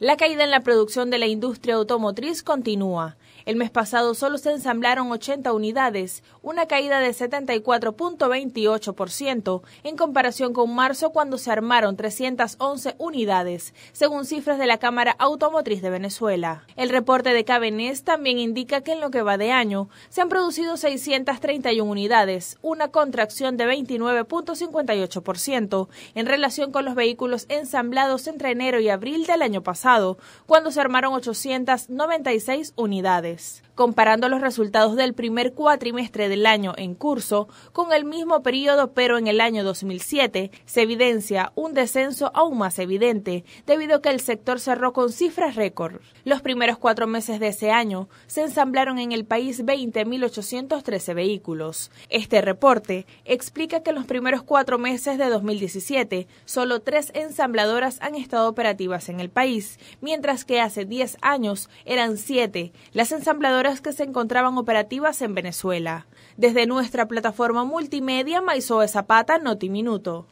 La caída en la producción de la industria automotriz continúa. El mes pasado solo se ensamblaron 80 unidades, una caída de 74.28% en comparación con marzo cuando se armaron 311 unidades, según cifras de la Cámara Automotriz de Venezuela. El reporte de Cabenés también indica que en lo que va de año se han producido 631 unidades, una contracción de 29.58% en relación con los vehículos ensamblados entre enero y abril del año pasado cuando se armaron 896 unidades. Comparando los resultados del primer cuatrimestre del año en curso con el mismo periodo pero en el año 2007, se evidencia un descenso aún más evidente, debido a que el sector cerró con cifras récord. Los primeros cuatro meses de ese año se ensamblaron en el país 20.813 vehículos. Este reporte explica que en los primeros cuatro meses de 2017 solo tres ensambladoras han estado operativas en el país, mientras que hace 10 años eran 7 las ensambladoras que se encontraban operativas en Venezuela. Desde nuestra plataforma multimedia, Maizoe Zapata, Minuto.